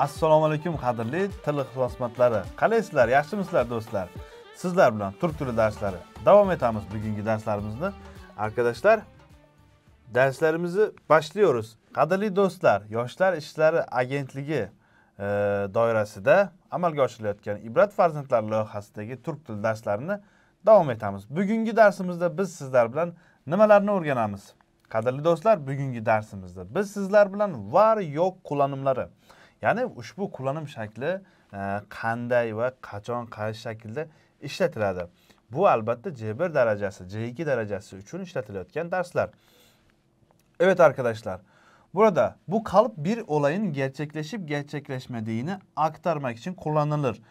assalomu alaykum qadrli til ixlosmandlari qalaysizlar yaxshimisizlar do'stlar sizlar bilan turk tili darslari davom etamiz bugungi darslarimizni arkadaşlar darslarimizni başlıyoruz qadrli do'stlar yoshlar ishlari agentligi e, doirasida amalga oshirilayotgan ibrat farzandlar loyihasidagi turk tili darslarini davom etamiz bugungi darsimizda biz sizlar bilan nimalarni o'rganamiz qadrli do'stlar bugungi darsimizda biz sizlar bilan var yo'q qo'llanimlari ya'ni ushbu qo'llanim shakli e, qanday va qachon qaysi shaklda ishlatiladi bu albatta c1 darajasi c2 darajasi uchun ishlatilayotgan darslar evet arkadaşlar Burada bu kalıp bir olayın gerçekleşip gerçekleşmediğini aktarmak için kullanılır.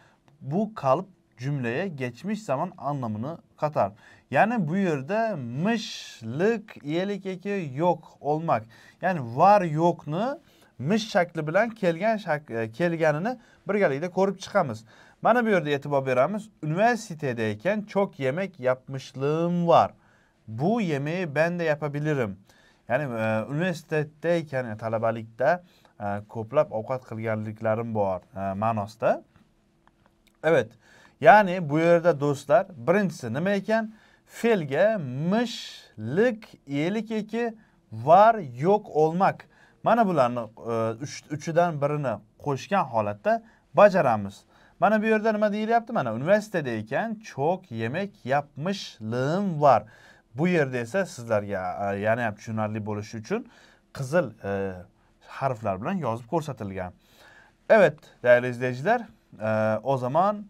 Bu kalıp cümleye geçmiş zaman anlamını katar. Yani bu yerde mışlık, iyilik eki yok olmak. Yani var yokunu mish shakli bilan kelgan e, kelganini birgalikda ko'rib chiqamiz mana bu yerda e'tibor beramiz universitetda ekan chok yemek yapmışlığım var bu yemeği ben de yapabilirim ya'ni e, universitetda ekan yani, talabalikda e, ko'plab ovqat qilganliklarim bor e, ma'nosida evet ya'ni bu yerda do'stlar birinchisi nima ekan fe'lga mishlik elik eki var yok olmak mana bularni e, uchidan birini qo'shgan holatda bajaramiz mana bu yerda nima deyilyapti mana universitetda ekan cho'k yemek yapmishlim var bu yerda esa sizlarga e, yana ham tushunarli bo'lishi uchun qizil e, harflar bilan yozib ko'rsatilgan evet değerli izleyiciler o zaman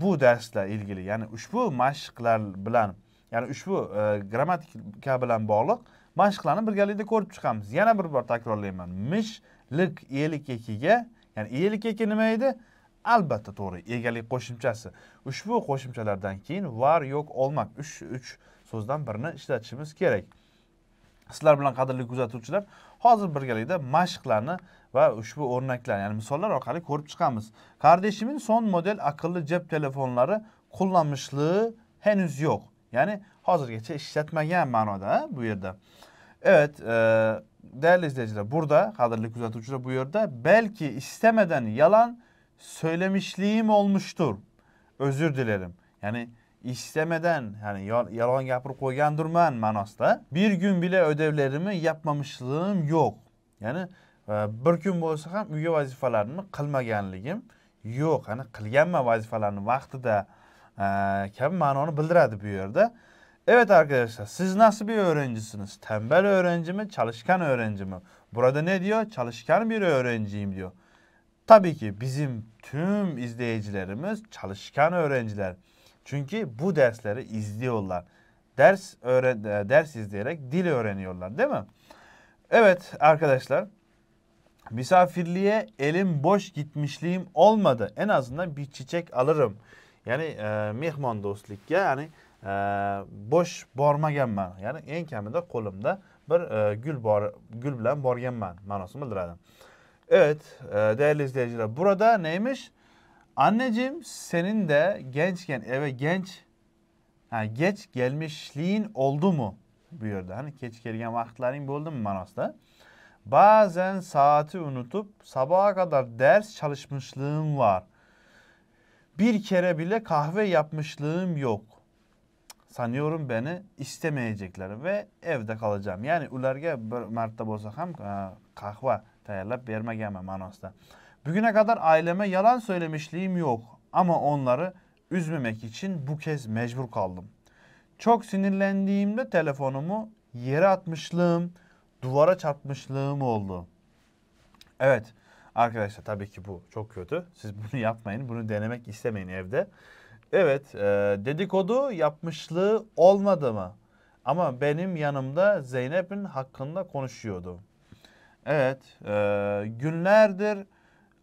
bu dersle ilgili ya'ni ushbu mashqlar bilan ya'ni ushbu grammatika bilan bog'liq mashqlarni birgalikda ko'rib chiqamiz yana bir bor takrorlayman mish liq elik ekiga ya'ni elik eki nima edi albatta to'g'ri egalik qo'shimchasi ushbu qo'shimchalardan keyin var yo'q olmak uch uch so'zdan birini ishlatishimiz kerak sizlar bilan qadrli kuzatuvchilar hozir birgalikda mashqlarni va ushbu o'rnaklar ya'ni misollar orqali ko'rib chiqamiz kardeşimin son model akıllı cep telefonları kullanmışlığı henüz yok. ya'ni hazır geçe ishlatmagan manada bu yerde. Evet, e, değerli izleyiciler burada hazırlık bu buyurda belki istemeden yalan söylemişliğim olmuştur. Özür dilerim. Yani istemeden yani yalan yapıp koygandırman manasda bir gün bile ödevlerimi yapmamışlığım yok. Yani e, bir gün bo'lsa ham uyga vazifalarimni qilmaganligim yo'q ya'ni qilganman vazifalarni vaqtida kendi ma'noni bildiradi bu yerda Evet arkadaşlar siz nasıl bir öğrencisiniz? Tembel öğrenci mi, çalışkan öğrenci mi? Burada ne diyor? Çalışkan bir öğrenciyim diyor. Tabii ki bizim tüm izleyicilerimiz çalışkan öğrenciler. Çünkü bu dersleri izliyorlar. Ders öğren e, ders izleyerek dil öğreniyorlar değil mi? Evet arkadaşlar. Misafirliğe elim boş gitmişliğim olmadı. En azından bir çiçek alırım. Yani e, mihman dostluk ya yani e, ee, bo'sh bormaganman ya'ni eng kamida qo'limda bir e, gül bor gul bilan borganman ma'nosini bildiradi evet e, değerli izleyiciler burada neymiş anneciğim senin de gençken eve genç yani geç gelmişliğin oldu mu yerde hani geç gelgen vaktlerin oldu mu ma'nosida Bazen saati unutup sabaha kadar ders çalışmışlığım var. Bir kere bile kahve yapmışlığım yok sanıyorum beni istemeyecekler ve evde kalacağım. Yani ularga bir marta bo'lsa kahve qahva verme bermaganman ma'nosida. Bugüne kadar aileme yalan söylemişliğim yok ama onları üzmemek için bu kez mecbur kaldım. Çok sinirlendiğimde telefonumu yere atmışlığım, duvara çarpmışlığım oldu. Evet arkadaşlar tabii ki bu çok kötü. Siz bunu yapmayın, bunu denemek istemeyin evde. Evet e, dedikodu yapmışlığı olmadı mı? Ama benim yanımda Zeynep'in hakkında konuşuyordu. Evet e, günlerdir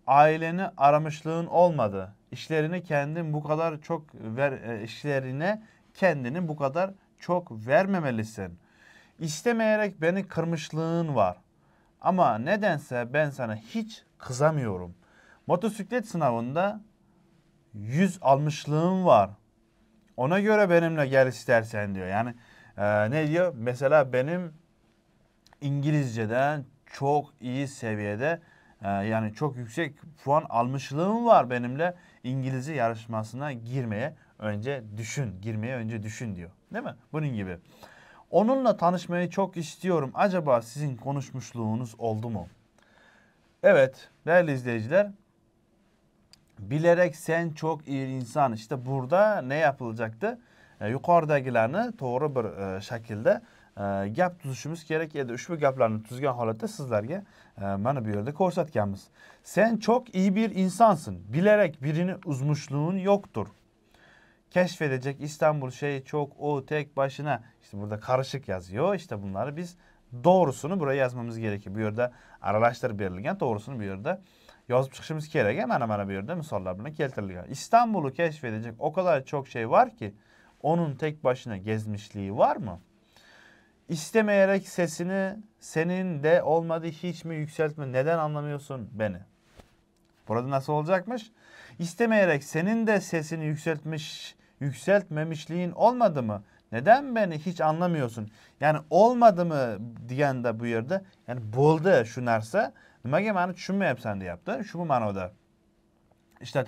aileni aramışlığın olmadı. İşlerini kendin bu kadar çok ver, e, işlerine kendini bu kadar çok vermemelisin. İstemeyerek beni kırmışlığın var. Ama nedense ben sana hiç kızamıyorum. Motosiklet sınavında yüz almışlığım var. Ona göre benimle gel istersen diyor. Yani e, ne diyor? Mesela benim İngilizceden çok iyi seviyede e, yani çok yüksek puan almışlığım var benimle İngilizce yarışmasına girmeye önce düşün. Girmeye önce düşün diyor. Değil mi? Bunun gibi. Onunla tanışmayı çok istiyorum. Acaba sizin konuşmuşluğunuz oldu mu? Evet değerli izleyiciler bilerek sen çok iyi insan işte burada ne yapılacaktı? E, yukarıdakilerini doğru bir e, şekilde e, gap tuzishimiz kerak edi ushbu gaplarni tuzgan holatda sizlarga e, mana bu yerda ko'rsatganmiz sen çok iyi bir insansın bilerek birini uzmuşluğun yoktur keşfedecek İstanbul şey çok o tek başına işte burada karışık yazıyor İşte bunları biz doğrusunu buraya yazmamız gerekiyor bir yerde aralaştırıp verilgan doğrusunu bir yerde yozib chiqishimiz kerak a mana mana bu yerda misollar bilan keltirilgan istanbul'u keşfedecek o kadar çok şey var ki onun tek başına gezmişliği var mı? İstemeyerek sesini senin de olmadı hiç mi yükseltme neden anlamıyorsun beni? Burada nasıl olacakmış? İstemeyerek senin de sesini yükseltmiş yükseltmemişliğin olmadı mı? Neden beni hiç anlamıyorsun? Yani olmadı mı diyen de bu yerde yani buldu şu narsa magemani tushunmayapsan deyapti shu ma'noda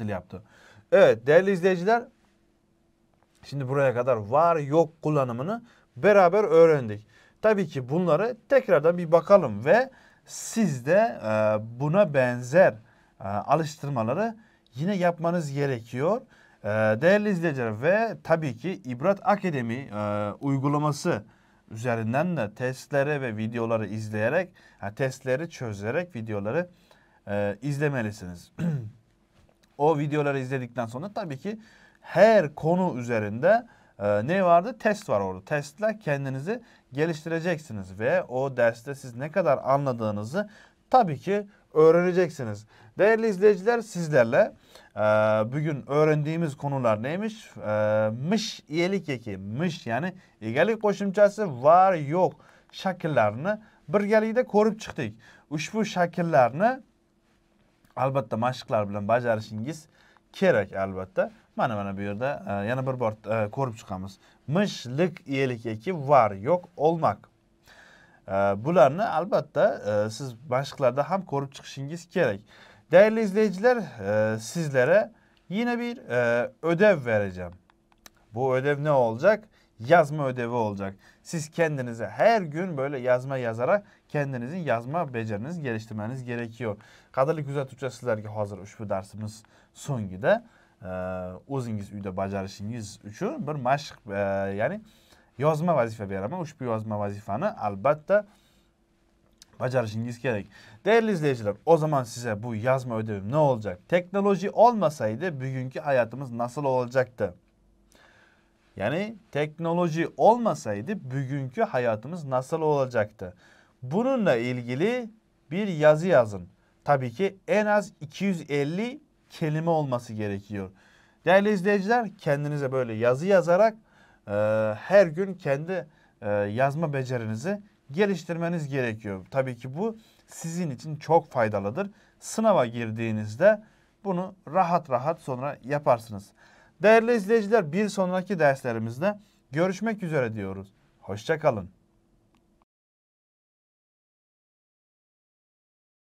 yaptı. evet değerli izleyiciler şimdi buraya kadar var yok kullanımını beraber öğrendik tabii ki bunları tekrardan bir bakalım ve siz de e, buna benzer e, alıştırmaları yine yapmanız gerekiyor. E, değerli izleyiciler ve tabii ki İbrat Akademi e, uygulaması üzerinden de testlere ve videoları izleyerek, yani testleri çözerek videoları e, izlemelisiniz. o videoları izledikten sonra tabii ki her konu üzerinde e, ne vardı? Test var orada. Testler kendinizi geliştireceksiniz ve o derste siz ne kadar anladığınızı tabii ki öğreneceksiniz. Değerli izleyiciler sizlerle e, bugün öğrendiğimiz konular neymiş? E, mış iyilik eki, mış yani egalik qo'shimchasi var yo'q shakllarini birgalikda ko'rib chiqdik. Ushbu shakllarni albatta mashqlar bilan bajarishingiz kerak albatta. Mana mana bu yerda e, yana bir bor e, korup chiqamiz. Mışlık iyilik eki var yok olmak. Ee, bularni albatta e, siz başlıklarda ham ko'rib chiqishingiz kerak değerli izleyiciler e, sizlere yine bir e, ödev vereceğim bu ödev ne olacak yazma ödevi olacak siz kendinize her gün böyle yazma yazarak kendinizin yazma beceriniz geliştirmeniz gerekiyor güzel sizler qadrli kuzatuvchilar sizlarga hozir ushbu darsimiz so'ngida o'zingiz uyda bajarishingiz uchun bir ee, mashq ya'ni yozma vazifa beraman ushbu yozma vazifani albatta bacarishingiz kerak değerli izleyiciler o zaman size bu yazma ödevim ne olacak teknoloji olmasaydı bugünkü hayatımız nasıl olacaktı yani teknoloji olmasaydı bugünkü hayatımız nasıl olacaktı bununla ilgili bir yazı yazın tabii ki en az 250 kelime olması gerekiyor değerli izleyiciler kendinize böyle yazı yazarak e, her gün kendi e, yazma becerinizi geliştirmeniz gerekiyor. Tabii ki bu sizin için çok faydalıdır. Sınava girdiğinizde bunu rahat rahat sonra yaparsınız. Değerli izleyiciler bir sonraki derslerimizde görüşmek üzere diyoruz. Hoşçakalın.